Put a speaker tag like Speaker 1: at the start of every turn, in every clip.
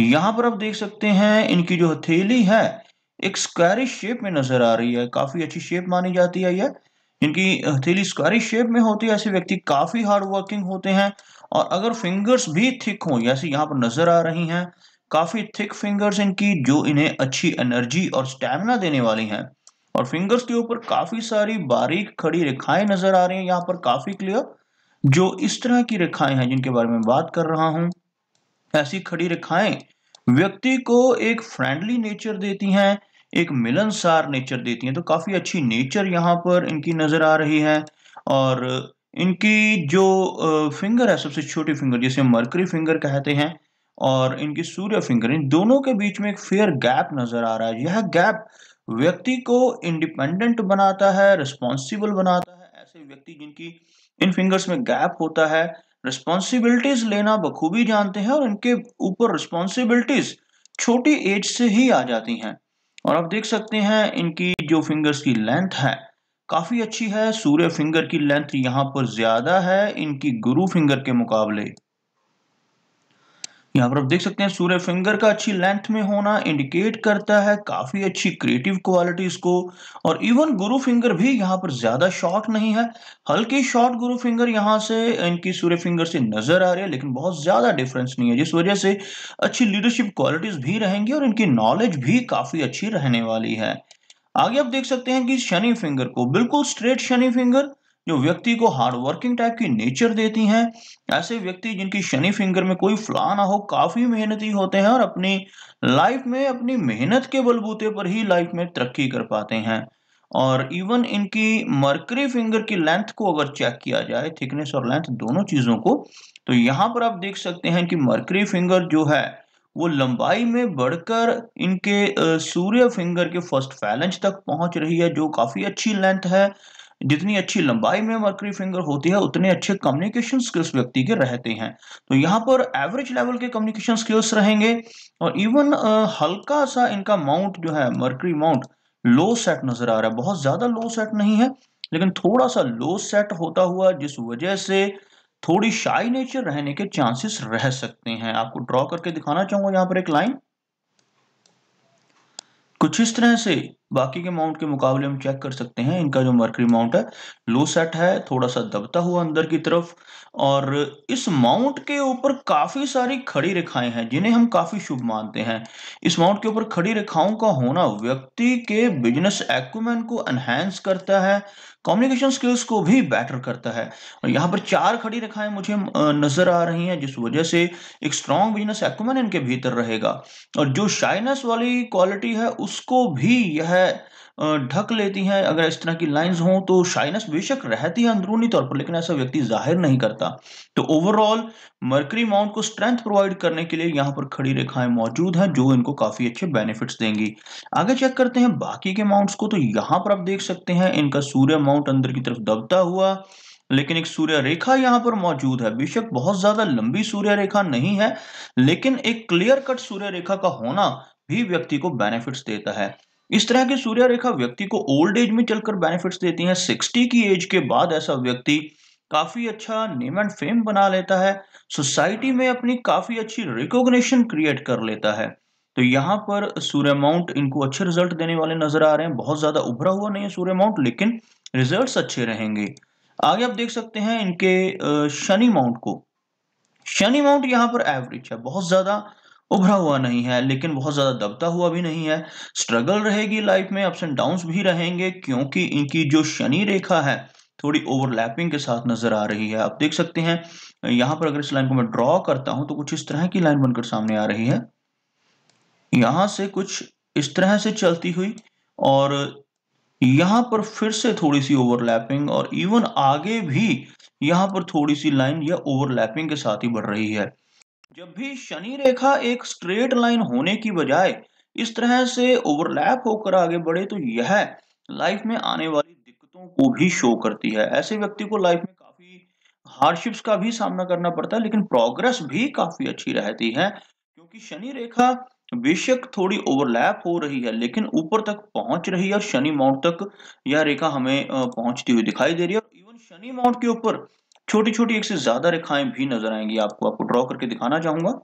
Speaker 1: यहां पर आप देख सकते हैं इनकी जो हथेली है एक स्क्वायरिश शेप में नजर आ रही है काफी अच्छी शेप मानी जाती है यह इनकी हथेली स्क्वायरिश शेप में होती है ऐसे व्यक्ति काफी हार्ड वर्किंग होते हैं और अगर फिंगर्स भी थिक हो जैसे यहाँ पर नजर आ रही हैं काफी थिक फिंगर्स इनकी जो इन्हें अच्छी एनर्जी और स्टेमिना देने वाली हैं और फिंगर्स के ऊपर काफी सारी बारीक खड़ी रेखाएं नजर आ रही हैं यहाँ पर काफी क्लियर जो इस तरह की रेखाएं हैं जिनके बारे में बात कर रहा हूं ऐसी खड़ी रेखाएं व्यक्ति को एक फ्रेंडली नेचर देती हैं एक मिलनसार नेचर देती हैं तो काफ़ी अच्छी नेचर यहाँ पर इनकी नज़र आ रही है और इनकी जो फिंगर है सबसे छोटी फिंगर जिसे मरकरी फिंगर कहते हैं और इनकी सूर्य फिंगर इन दोनों के बीच में एक फेयर गैप नज़र आ रहा है यह गैप व्यक्ति को इंडिपेंडेंट बनाता है रिस्पॉन्सिबल बनाता है ऐसे व्यक्ति जिनकी इन फिंगर्स में गैप होता है रिस्पॉन्सिबिलिटीज लेना बखूबी जानते हैं और इनके ऊपर रिस्पॉन्सिबिलिटीज छोटी एज से ही आ जाती हैं और आप देख सकते हैं इनकी जो फिंगर्स की लेंथ है काफ़ी अच्छी है सूर्य फिंगर की लेंथ यहाँ पर ज़्यादा है इनकी गुरु फिंगर के मुकाबले यहाँ पर आप देख सकते हैं सूर्य फिंगर का अच्छी लेंथ में होना इंडिकेट करता है काफी अच्छी क्रिएटिव क्वालिटीज को और इवन गुरु फिंगर भी यहाँ पर ज्यादा शॉर्ट नहीं है हल्की शॉर्ट गुरु फिंगर यहाँ से इनकी सूर्य फिंगर से नजर आ रही है लेकिन बहुत ज्यादा डिफरेंस नहीं है जिस वजह से अच्छी लीडरशिप क्वालिटीज भी रहेंगी और इनकी नॉलेज भी काफी अच्छी रहने वाली है आगे आप देख सकते हैं कि शनि फिंगर को बिल्कुल स्ट्रेट शनि फिंगर जो व्यक्ति को हार्डवर्किंग टाइप की नेचर देती हैं ऐसे व्यक्ति जिनकी शनि फिंगर में कोई फ्ला ना हो काफ़ी मेहनती होते हैं और अपनी लाइफ में अपनी मेहनत के बलबूते पर ही लाइफ में तरक्की कर पाते हैं और इवन इनकी मर्करी फिंगर की लेंथ को अगर चेक किया जाए थिकनेस और लेंथ दोनों चीज़ों को तो यहाँ पर आप देख सकते हैं कि मर्करी फिंगर जो है वो लंबाई में बढ़कर इनके सूर्य फिंगर के फर्स्ट फैलेंज तक पहुंच रही है जो काफ़ी अच्छी लेंथ है जितनी अच्छी लंबाई में मर्करी फिंगर होती है उतने अच्छे कम्युनिकेशन स्किल्स व्यक्ति के रहते हैं तो यहाँ पर एवरेज लेवल के कम्युनिकेशन स्किल्स रहेंगे और इवन हल्का सा इनका माउंट जो है मर्करी माउंट लो सेट नजर आ रहा है बहुत ज्यादा लो सेट नहीं है लेकिन थोड़ा सा लो सेट होता हुआ जिस वजह से थोड़ी शाई नेचर रहने के चांसेस रह सकते हैं आपको ड्रॉ करके दिखाना चाहूंगा यहाँ पर एक लाइन कुछ इस तरह से बाकी के माउंट के मुकाबले हम चेक कर सकते हैं इनका जो मर्करी माउंट है लो सेट है थोड़ा सा दबता हुआ अंदर की तरफ और इस माउंट के ऊपर काफ़ी सारी खड़ी रेखाएं हैं जिन्हें हम काफ़ी शुभ मानते हैं इस माउंट के ऊपर खड़ी रेखाओं का होना व्यक्ति के बिजनेस एक्मेन को एनहेंस करता है कम्युनिकेशन स्किल्स को भी बेटर करता है और यहाँ पर चार खड़ी रेखाएं मुझे नजर आ रही हैं जिस वजह से एक स्ट्रॉन्ग बिजनेस एक्मेन इनके भीतर रहेगा और जो शाइनेस वाली क्वालिटी है उसको भी यह है ढक लेती हैं अगर इस तरह की लाइंस हो तो शाइनस बेशक रहती है अंदरूनी तौर पर लेकिन ऐसा व्यक्ति जाहिर नहीं करता तो ओवरऑल मर्करी माउंट को स्ट्रेंथ प्रोवाइड करने के लिए यहां पर खड़ी रेखाएं मौजूद हैं जो इनको काफ़ी अच्छे बेनिफिट्स देंगी आगे चेक करते हैं बाकी के माउंट्स को तो यहां पर आप देख सकते हैं इनका सूर्य माउंट अंदर की तरफ दबता हुआ लेकिन एक सूर्य रेखा यहां पर मौजूद है बेशक बहुत ज्यादा लंबी सूर्य रेखा नहीं है लेकिन एक क्लियर कट सूर्य रेखा का होना भी व्यक्ति को बेनिफिट्स देता है इस तरह की सूर्य रेखा व्यक्ति को ओल्ड एज में चलकर बेनिफिट्स देती है सिक्सटी की एज के बाद ऐसा व्यक्ति काफी अच्छा नेम एंड फेम बना लेता है सोसाइटी में अपनी काफी अच्छी रिकॉग्निशन क्रिएट कर लेता है तो यहाँ पर सूर्य माउंट इनको अच्छे रिजल्ट देने वाले नजर आ रहे हैं बहुत ज्यादा उभरा हुआ नहीं है सूर्य माउंट लेकिन रिजल्ट अच्छे रहेंगे आगे आप देख सकते हैं इनके शनि माउंट को शनि माउंट यहाँ पर एवरेज है बहुत ज्यादा उभरा हुआ नहीं है लेकिन बहुत ज़्यादा दबता हुआ भी नहीं है स्ट्रगल रहेगी लाइफ में अप्स एंड डाउन भी रहेंगे क्योंकि इनकी जो शनि रेखा है थोड़ी ओवरलैपिंग के साथ नजर आ रही है आप देख सकते हैं यहां पर अगर इस लाइन को मैं ड्रॉ करता हूं तो कुछ इस तरह की लाइन बनकर सामने आ रही है यहां से कुछ इस तरह से चलती हुई और यहाँ पर फिर से थोड़ी सी ओवरलैपिंग और इवन आगे भी यहाँ पर थोड़ी सी लाइन या ओवरलैपिंग के साथ ही बढ़ रही है जब भी शनि रेखा एक स्ट्रेट लाइन होने की बजाय इस तरह से ओवरलैप होकर आगे बढ़े तो यह लाइफ में आने वाली दिक्कतों को भी शो करती है ऐसे व्यक्ति को लाइफ में काफी हार्डशिप्स का भी सामना करना पड़ता है लेकिन प्रोग्रेस भी काफी अच्छी रहती है क्योंकि शनि रेखा बेशक थोड़ी ओवरलैप हो रही है लेकिन ऊपर तक पहुंच रही है और शनि माउंट तक यह रेखा हमें पहुंचती हुई दिखाई दे रही है इवन शनि माउंट के ऊपर छोटी छोटी एक से ज्यादा रेखाएं भी नजर आएंगी आपको आपको ड्रॉ करके दिखाना चाहूंगा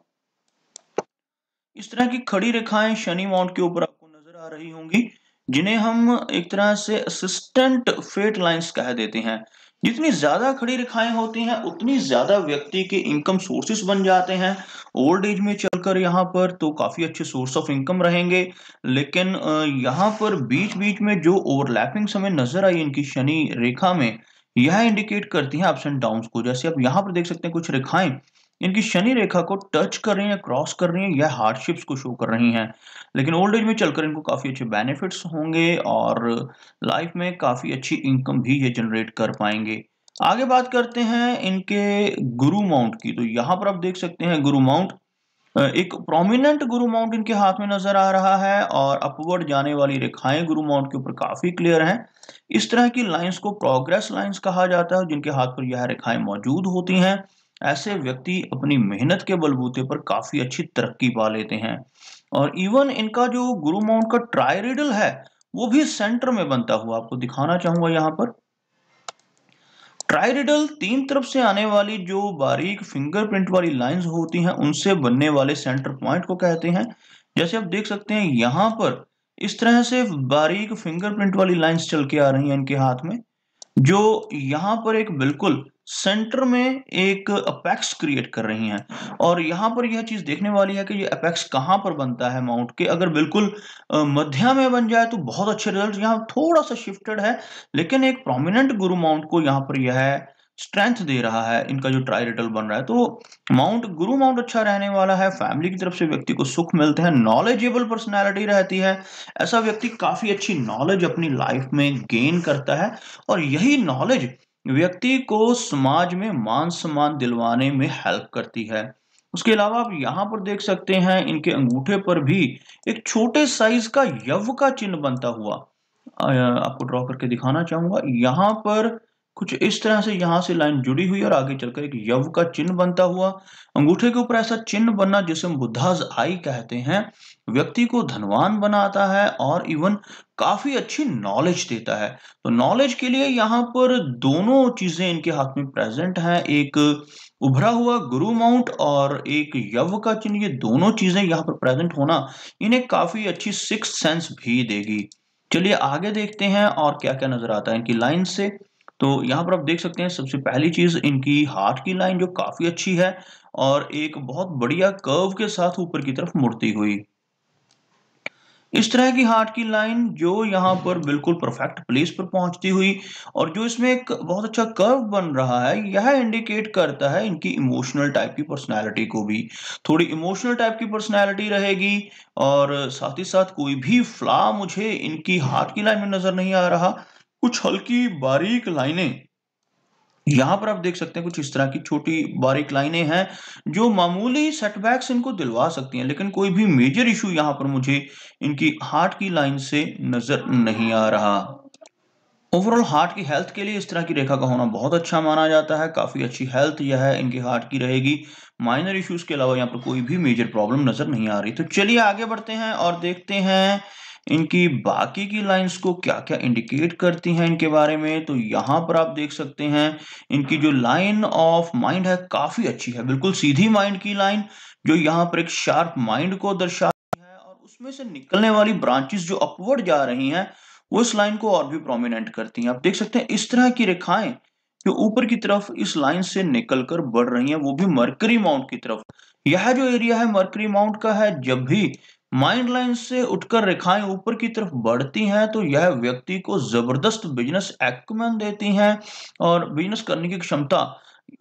Speaker 1: इस तरह की खड़ी रेखाएं शनि माउंट के ऊपर आपको नजर आ रही होंगी जिन्हें हम एक तरह से असिस्टेंट फेट लाइंस कह देते हैं जितनी ज्यादा खड़ी रेखाएं होती हैं उतनी ज्यादा व्यक्ति के इनकम सोर्सेस बन जाते हैं ओल्ड एज में चलकर यहाँ पर तो काफी अच्छे सोर्स ऑफ इनकम रहेंगे लेकिन यहाँ पर बीच बीच में जो ओवरलैपिंग समय नजर आई इनकी शनि रेखा में यह इंडिकेट करती है अप्स एंड डाउन को जैसे आप यहाँ पर देख सकते हैं कुछ रेखाएं इनकी शनि रेखा को टच कर रही हैं क्रॉस कर रही हैं या हार्डशिप्स को शो कर रही हैं लेकिन ओल्ड एज में चलकर इनको काफ़ी अच्छे बेनिफिट्स होंगे और लाइफ में काफ़ी अच्छी इनकम भी ये जनरेट कर पाएंगे आगे बात करते हैं इनके गुरु माउंट की तो यहाँ पर आप देख सकते हैं गुरु माउंट एक प्रोमिनेंट गुरु माउंट इनके हाथ में नजर आ रहा है और अपवर्ड जाने वाली रेखाएं गुरु माउंट के ऊपर काफी क्लियर हैं इस तरह की लाइंस को प्रोग्रेस लाइंस कहा जाता है जिनके हाथ पर यह रेखाएं मौजूद होती हैं ऐसे व्यक्ति अपनी मेहनत के बलबूते पर काफी अच्छी तरक्की पा लेते हैं और इवन इनका जो गुरु माउंट का ट्रायरिडल है वो भी सेंटर में बनता हुआ आपको दिखाना चाहूंगा यहाँ पर ट्राइरिडल तीन तरफ से आने वाली जो बारीक फिंगरप्रिंट वाली लाइंस होती हैं उनसे बनने वाले सेंटर पॉइंट को कहते हैं जैसे आप देख सकते हैं यहाँ पर इस तरह से बारीक फिंगरप्रिंट वाली लाइंस चल के आ रही हैं इनके हाथ में जो यहाँ पर एक बिल्कुल सेंटर में एक अपेक्स क्रिएट कर रही हैं और यहाँ पर यह चीज़ देखने वाली है कि ये अपेक्स कहां पर बनता है माउंट के अगर बिल्कुल मध्य में बन जाए तो बहुत अच्छे रिजल्ट यहां थोड़ा सा शिफ्टेड है लेकिन एक प्रोमिनेंट गुरु माउंट को यहाँ पर यह है स्ट्रेंथ दे रहा है इनका जो ट्राइरिटल बन रहा है तो माउंट गुरु माउंट अच्छा रहने वाला है फैमिली की तरफ से व्यक्ति को सुख मिलते हैं नॉलेजेबल पर्सनैलिटी रहती है ऐसा व्यक्ति काफ़ी अच्छी नॉलेज अपनी लाइफ में गेन करता है और यही नॉलेज व्यक्ति को समाज में मान सम्मान दिलवाने में हेल्प करती है उसके अलावा आप यहाँ पर देख सकते हैं इनके अंगूठे पर भी एक छोटे साइज का यव का चिन्ह बनता हुआ आपको ड्रॉ करके दिखाना चाहूंगा यहाँ पर कुछ इस तरह से यहाँ से लाइन जुड़ी हुई और आगे चलकर एक यव का चिन्ह बनता हुआ अंगूठे के ऊपर ऐसा चिन्ह बनना जिसे हम बुद्धाज आई कहते हैं व्यक्ति को धनवान बनाता है और इवन काफी अच्छी नॉलेज देता है तो नॉलेज के लिए यहाँ पर दोनों चीजें इनके हाथ में प्रेजेंट हैं एक उभरा हुआ गुरु माउंट और एक यव का चिन्ह ये दोनों चीजें यहाँ पर प्रेजेंट होना इन्हें काफी अच्छी सिक्स सेंस भी देगी चलिए आगे देखते हैं और क्या क्या नजर आता है इनकी लाइन से तो यहाँ पर आप देख सकते हैं सबसे पहली चीज इनकी हार्ट की लाइन जो काफी अच्छी है और एक बहुत बढ़िया कर्व के साथ ऊपर की तरफ मुड़ती हुई इस तरह की हार्ट की लाइन जो यहाँ पर बिल्कुल परफेक्ट प्लेस पर पहुंचती हुई और जो इसमें एक बहुत अच्छा कर्व बन रहा है यह इंडिकेट करता है इनकी इमोशनल टाइप की पर्सनालिटी को भी थोड़ी इमोशनल टाइप की पर्सनालिटी रहेगी और साथ ही साथ कोई भी फ्ला मुझे इनकी हार्ट की लाइन में नजर नहीं आ रहा कुछ हल्की बारीक लाइनें यहां पर आप देख सकते हैं कुछ इस तरह की छोटी बारीक लाइनें हैं जो मामूली सेटबैक्स इनको दिलवा सकती हैं लेकिन कोई भी मेजर इशू यहां पर मुझे इनकी हार्ट की लाइन से नजर नहीं आ रहा ओवरऑल हार्ट की हेल्थ के लिए इस तरह की रेखा का होना बहुत अच्छा माना जाता है काफ़ी अच्छी हेल्थ यह है इनके हार्ट की रहेगी माइनर इश्यूज के अलावा यहाँ पर कोई भी मेजर प्रॉब्लम नज़र नहीं आ रही तो चलिए आगे बढ़ते हैं और देखते हैं इनकी बाकी की लाइंस को क्या क्या इंडिकेट करती हैं इनके बारे में तो यहाँ पर आप देख सकते हैं इनकी जो लाइन ऑफ माइंड है काफ़ी अच्छी है बिल्कुल सीधी माइंड की लाइन जो यहाँ पर एक शार्प माइंड को दर्शाती है और उसमें से निकलने वाली ब्रांचेस जो अपवर्ड जा रही हैं वो इस लाइन को और भी प्रोमिनेंट करती है आप देख सकते हैं इस तरह की रेखाएं जो ऊपर की तरफ इस लाइन से निकलकर बढ़ रही हैं वो भी मरकरी माउंट की तरफ यह जो एरिया है मरकरी माउंट का है जब भी माइंड लाइन से उठकर रेखाएं ऊपर की तरफ बढ़ती हैं तो यह व्यक्ति को जबरदस्त बिजनेस एक्मन देती हैं और बिजनेस करने की क्षमता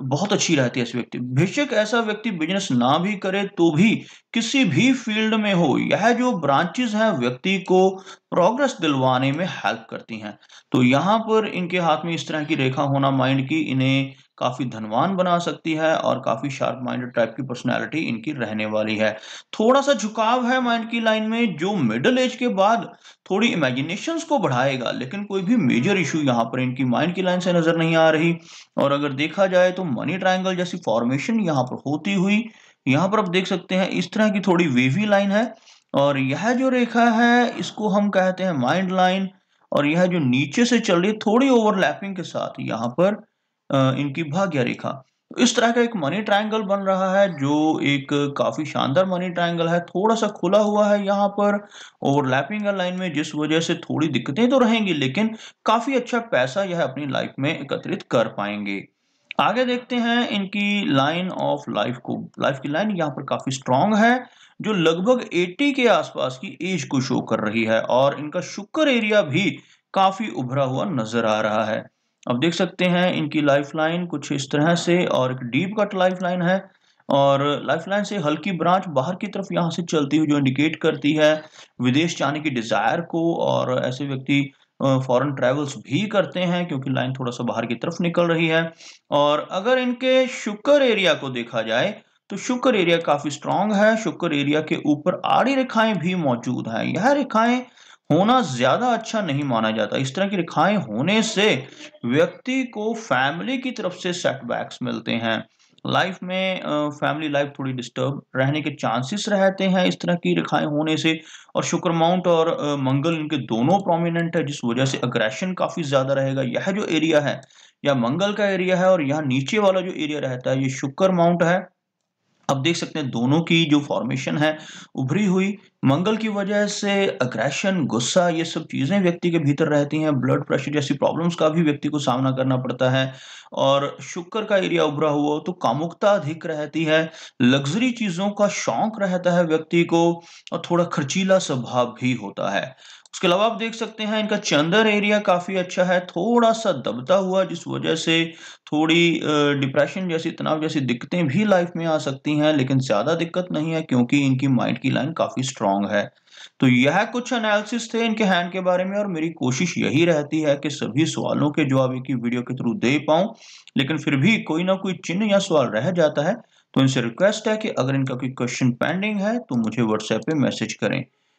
Speaker 1: बहुत अच्छी रहती है इस व्यक्ति बेशक ऐसा व्यक्ति बिजनेस ना भी करे तो भी किसी भी फील्ड में हो यह जो ब्रांचेस हैं व्यक्ति को प्रोग्रेस दिलवाने में हेल्प करती हैं तो यहां पर इनके हाथ में इस तरह की रेखा होना माइंड की इन्हें काफ़ी धनवान बना सकती है और काफ़ी शार्प माइंडेड टाइप की पर्सनैलिटी इनकी रहने वाली है थोड़ा सा झुकाव है माइंड की लाइन में जो मिडिल एज के बाद थोड़ी इमेजिनेशंस को बढ़ाएगा लेकिन कोई भी मेजर इशू यहाँ पर इनकी माइंड की लाइन से नज़र नहीं आ रही और अगर देखा जाए तो मनी ट्राइंगल जैसी फॉर्मेशन यहाँ पर होती हुई यहाँ पर आप देख सकते हैं इस तरह की थोड़ी वेवी लाइन है और यह जो रेखा है इसको हम कहते हैं माइंड लाइन और यह जो नीचे से चल रही है थोड़ी ओवरलैपिंग के साथ यहाँ पर इनकी भाग्य रेखा तो इस तरह का एक मनी ट्रायंगल बन रहा है जो एक काफ़ी शानदार मनी ट्रायंगल है थोड़ा सा खुला हुआ है यहाँ पर ओवरलैपिंग लाइन में जिस वजह से थोड़ी दिक्कतें तो रहेंगी लेकिन काफ़ी अच्छा पैसा यह अपनी लाइफ में एकत्रित कर पाएंगे आगे देखते हैं इनकी लाइन ऑफ लाइफ को लाइफ की लाइन यहाँ पर काफ़ी स्ट्रांग है जो लगभग 80 के आसपास की एज को शो कर रही है और इनका शुक्र एरिया भी काफ़ी उभरा हुआ नजर आ रहा है अब देख सकते हैं इनकी लाइफ लाइन कुछ इस तरह से और एक डीप कट लाइफ लाइन है और लाइफ लाइन से हल्की ब्रांच बाहर की तरफ यहाँ से चलती हुई जो इंडिकेट करती है विदेश जाने की डिज़ायर को और ऐसे व्यक्ति फॉरेन ट्रेवल्स भी करते हैं क्योंकि लाइन थोड़ा सा बाहर की तरफ निकल रही है और अगर इनके शुक्र एरिया को देखा जाए तो शुक्र एरिया काफ़ी स्ट्रांग है शुक्र एरिया के ऊपर आड़ी रेखाएं भी मौजूद हैं यह रेखाएं होना ज़्यादा अच्छा नहीं माना जाता इस तरह की रेखाएं होने से व्यक्ति को फैमिली की तरफ से सेटबैक्स मिलते हैं लाइफ में फैमिली लाइफ थोड़ी डिस्टर्ब रहने के चांसेस रहते हैं इस तरह की रेखाएं होने से और शुक्र माउंट और मंगल इनके दोनों प्रोमिनेंट है जिस वजह से अग्रेशन काफ़ी ज़्यादा रहेगा यह जो एरिया है यह मंगल का एरिया है और यहाँ नीचे वाला जो एरिया रहता है ये शुक्र माउंट है अब देख सकते हैं दोनों की जो फॉर्मेशन है उभरी हुई मंगल की वजह से अग्रेशन गुस्सा ये सब चीज़ें व्यक्ति के भीतर रहती हैं ब्लड प्रेशर जैसी प्रॉब्लम्स का भी व्यक्ति को सामना करना पड़ता है और शुक्र का एरिया उभरा हुआ हो तो कामुकता अधिक रहती है लग्जरी चीज़ों का शौक रहता है व्यक्ति को और थोड़ा खर्चीला स्वभाव भी होता है उसके अलावा आप देख सकते हैं इनका चंदर एरिया काफ़ी अच्छा है थोड़ा सा दबता हुआ जिस वजह से थोड़ी डिप्रेशन जैसी तनाव जैसी दिक्कतें भी लाइफ में आ सकती हैं लेकिन ज़्यादा दिक्कत नहीं है क्योंकि इनकी माइंड की लाइन काफ़ी स्ट्रांग है तो यह कुछ एनालिसिस थे इनके हैंड के बारे में और मेरी कोशिश यही रहती है कि सभी सवालों के जवाब एक ही वीडियो के थ्रू दे पाऊं लेकिन फिर भी कोई ना कोई चिन्ह या सवाल रह जाता है तो इनसे रिक्वेस्ट है कि अगर इनका कोई क्वेश्चन पेंडिंग है तो मुझे व्हाट्सएप पे मैसेज करें